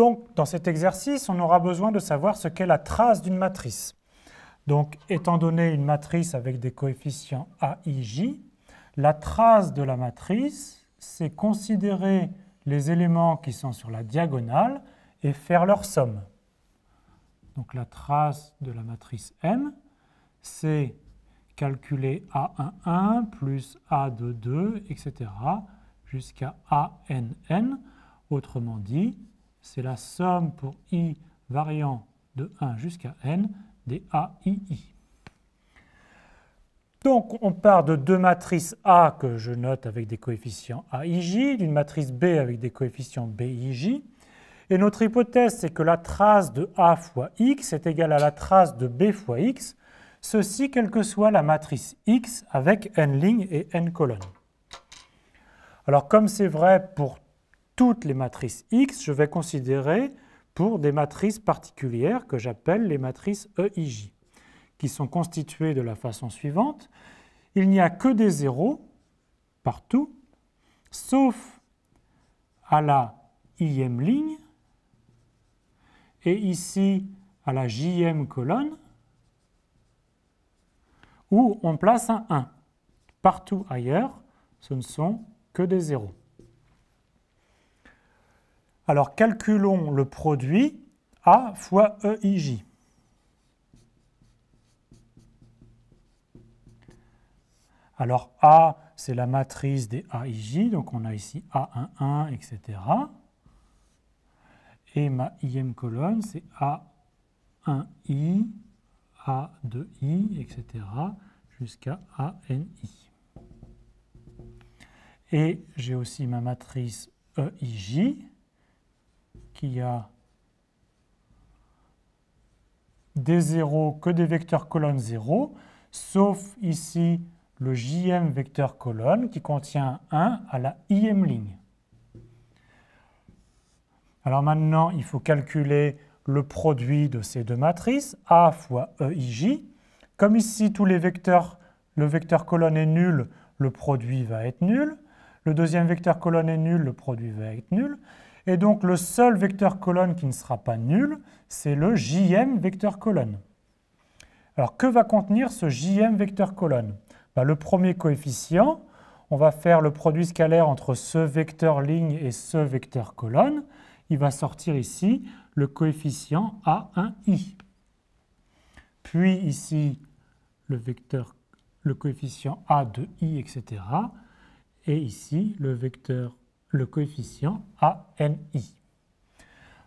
Donc, dans cet exercice, on aura besoin de savoir ce qu'est la trace d'une matrice. Donc, étant donné une matrice avec des coefficients A, I, J, la trace de la matrice, c'est considérer les éléments qui sont sur la diagonale et faire leur somme. Donc, la trace de la matrice M, c'est calculer A11 plus A22, etc., jusqu'à ANN. Autrement dit, c'est la somme pour i variant de 1 jusqu'à n des a, i. Donc on part de deux matrices A que je note avec des coefficients j, d'une matrice B avec des coefficients b, j, Et notre hypothèse, c'est que la trace de A fois X est égale à la trace de B fois X, ceci quelle que soit la matrice X avec n lignes et n colonnes. Alors comme c'est vrai pour toutes les matrices X, je vais considérer pour des matrices particulières que j'appelle les matrices EIJ, qui sont constituées de la façon suivante. Il n'y a que des zéros partout, sauf à la IM ligne et ici à la JM colonne, où on place un 1. Partout ailleurs, ce ne sont que des zéros. Alors calculons le produit A fois EIJ. Alors A, c'est la matrice des AIJ, donc on a ici A11, etc. Et ma Ième colonne, c'est A1I, A2I, etc. jusqu'à ANI. Et j'ai aussi ma matrice EIJ, qui a des zéros que des vecteurs colonnes 0, sauf ici le jm vecteur colonne qui contient 1 à la im ligne. Alors maintenant, il faut calculer le produit de ces deux matrices, A fois EIJ. Comme ici, tous les vecteurs, le vecteur colonne est nul, le produit va être nul. Le deuxième vecteur colonne est nul, le produit va être nul. Et donc le seul vecteur colonne qui ne sera pas nul, c'est le JM vecteur colonne. Alors que va contenir ce JM vecteur colonne bah, Le premier coefficient, on va faire le produit scalaire entre ce vecteur ligne et ce vecteur colonne. Il va sortir ici le coefficient A1i. Puis ici le vecteur le coefficient A 2 i, etc. Et ici le vecteur le coefficient ANI.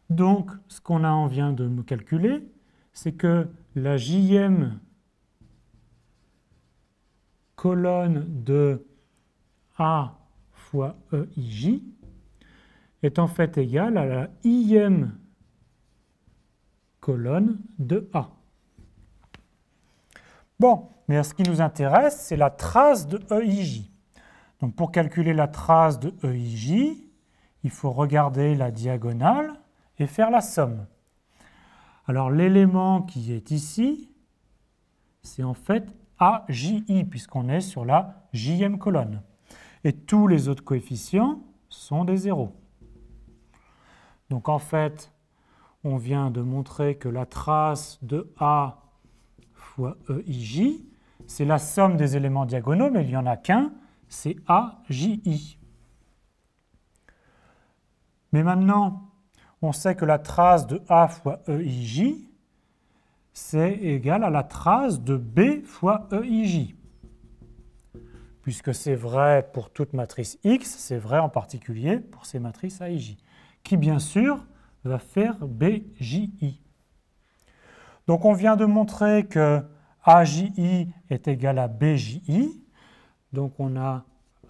Donc, ce qu'on a, en vient de me calculer, c'est que la JM colonne de A fois EIJ est en fait égale à la IM colonne de A. Bon, mais ce qui nous intéresse, c'est la trace de EIJ. Donc pour calculer la trace de EIJ, il faut regarder la diagonale et faire la somme. Alors l'élément qui est ici, c'est en fait AJI, puisqu'on est sur la JM colonne. Et tous les autres coefficients sont des zéros. Donc en fait, on vient de montrer que la trace de A fois EIJ, c'est la somme des éléments diagonaux, mais il n'y en a qu'un, c'est AJI. Mais maintenant, on sait que la trace de A fois EIJ, c'est égal à la trace de B fois EIJ. Puisque c'est vrai pour toute matrice X, c'est vrai en particulier pour ces matrices AIJ, qui bien sûr va faire BJI. Donc on vient de montrer que AJI est égal à BJI, donc on a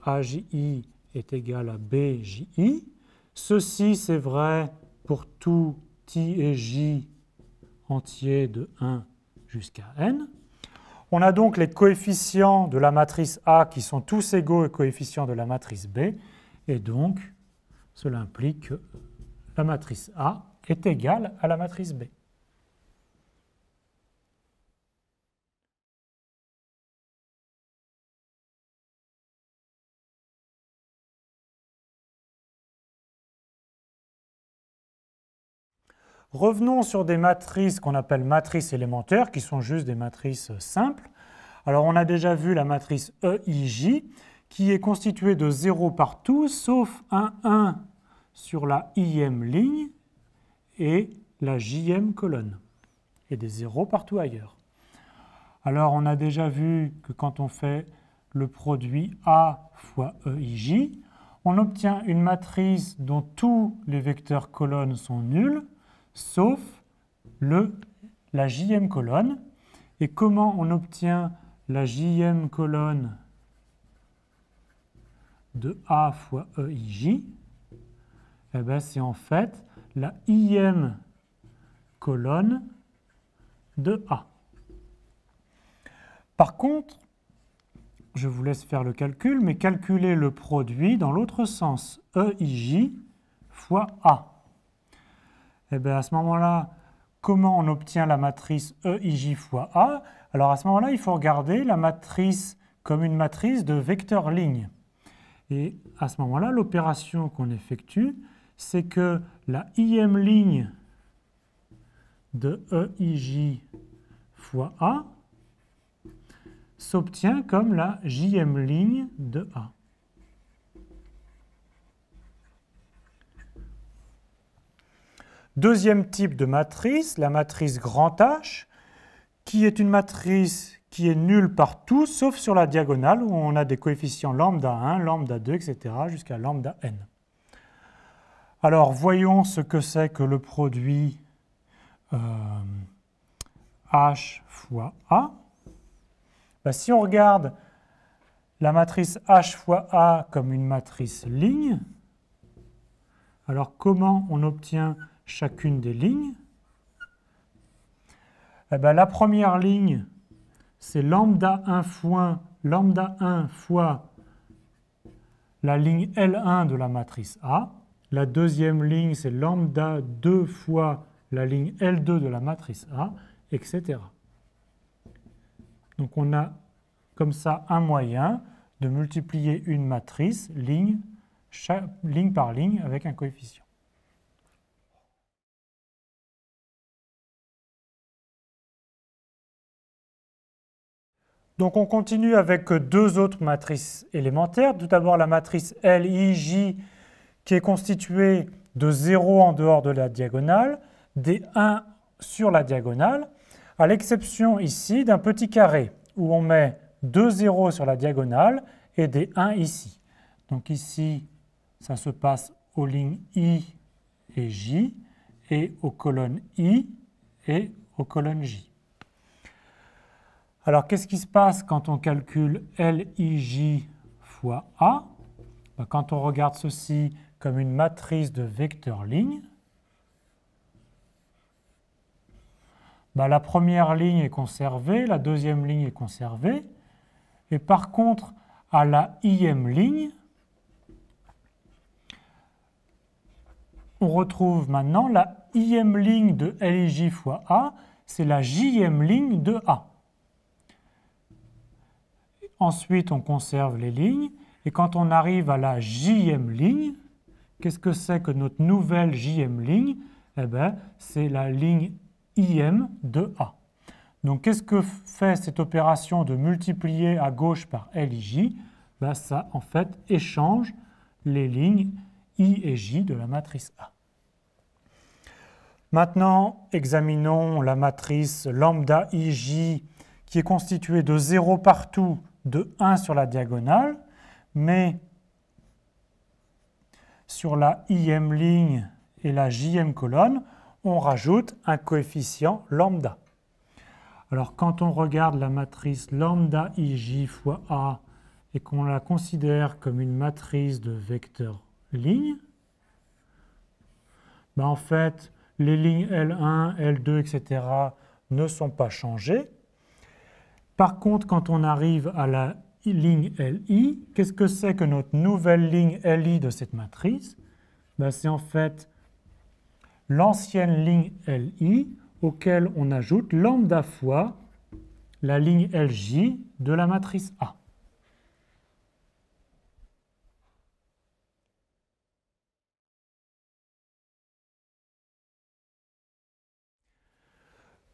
AJI est égal à BJI. Ceci, c'est vrai pour tout i et j entiers de 1 jusqu'à n. On a donc les coefficients de la matrice A qui sont tous égaux aux coefficients de la matrice B. Et donc, cela implique que la matrice A est égale à la matrice B. Revenons sur des matrices qu'on appelle matrices élémentaires, qui sont juste des matrices simples. Alors on a déjà vu la matrice EIJ, qui est constituée de 0 partout, sauf un 1 sur la IM ligne et la JM colonne, et des zéros partout ailleurs. Alors on a déjà vu que quand on fait le produit A fois EIJ, on obtient une matrice dont tous les vecteurs colonnes sont nuls, sauf le, la JM colonne. Et comment on obtient la JM colonne de A fois EIJ eh ben, C'est en fait la IM colonne de A. Par contre, je vous laisse faire le calcul, mais calculer le produit dans l'autre sens, EIJ fois A et eh bien, à ce moment-là, comment on obtient la matrice EIJ fois A Alors à ce moment-là, il faut regarder la matrice comme une matrice de vecteur ligne. Et à ce moment-là, l'opération qu'on effectue, c'est que la IM ligne de EIJ fois A s'obtient comme la JM ligne de A. Deuxième type de matrice, la matrice grand H, qui est une matrice qui est nulle partout, sauf sur la diagonale, où on a des coefficients lambda 1, lambda 2, etc., jusqu'à lambda n. Alors, voyons ce que c'est que le produit euh, H fois A. Bah, si on regarde la matrice H fois A comme une matrice ligne, alors comment on obtient chacune des lignes. Eh ben, la première ligne, c'est lambda 1 fois lambda 1 fois la ligne L1 de la matrice A. La deuxième ligne, c'est lambda 2 fois la ligne L2 de la matrice A, etc. Donc on a comme ça un moyen de multiplier une matrice ligne, ligne par ligne avec un coefficient. Donc on continue avec euh, deux autres matrices élémentaires. Tout d'abord la matrice LIJ qui est constituée de 0 en dehors de la diagonale, des 1 sur la diagonale, à l'exception ici d'un petit carré où on met deux 0 sur la diagonale et des 1 ici. Donc ici, ça se passe aux lignes I et J et aux colonnes I et aux colonnes J. Alors, qu'est-ce qui se passe quand on calcule LIJ fois A ben, Quand on regarde ceci comme une matrice de vecteurs lignes, ben, la première ligne est conservée, la deuxième ligne est conservée, et par contre, à la IM ligne, on retrouve maintenant la IM ligne de LIJ fois A, c'est la JM ligne de A. Ensuite, on conserve les lignes. Et quand on arrive à la JM ligne, qu'est-ce que c'est que notre nouvelle JM ligne Eh ben, c'est la ligne IM de A. Donc, qu'est-ce que fait cette opération de multiplier à gauche par LIJ ben, Ça, en fait, échange les lignes I et J de la matrice A. Maintenant, examinons la matrice lambda IJ qui est constituée de 0 partout de 1 sur la diagonale, mais sur la im ligne et la jm colonne, on rajoute un coefficient lambda. Alors quand on regarde la matrice lambda ij fois a et qu'on la considère comme une matrice de vecteurs lignes, ben, en fait les lignes L1, L2, etc. ne sont pas changées, par contre, quand on arrive à la ligne LI, qu'est-ce que c'est que notre nouvelle ligne LI de cette matrice ben, C'est en fait l'ancienne ligne LI auquel on ajoute lambda fois la ligne LJ de la matrice A.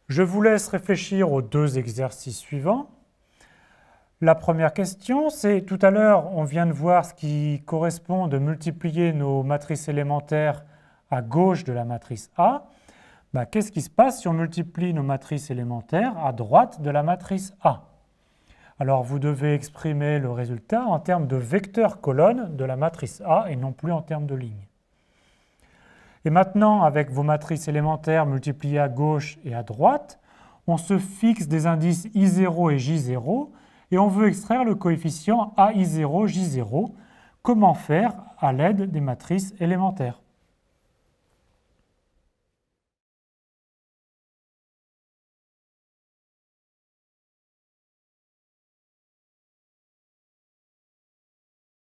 Je vous laisse réfléchir aux deux exercices suivants. La première question, c'est tout à l'heure, on vient de voir ce qui correspond de multiplier nos matrices élémentaires à gauche de la matrice A. Bah, qu'est-ce qui se passe si on multiplie nos matrices élémentaires à droite de la matrice A Alors vous devez exprimer le résultat en termes de vecteur colonne de la matrice A et non plus en termes de ligne. Et maintenant, avec vos matrices élémentaires multipliées à gauche et à droite, on se fixe des indices I0 et J0 et on veut extraire le coefficient AI0, J0. Comment faire à l'aide des matrices élémentaires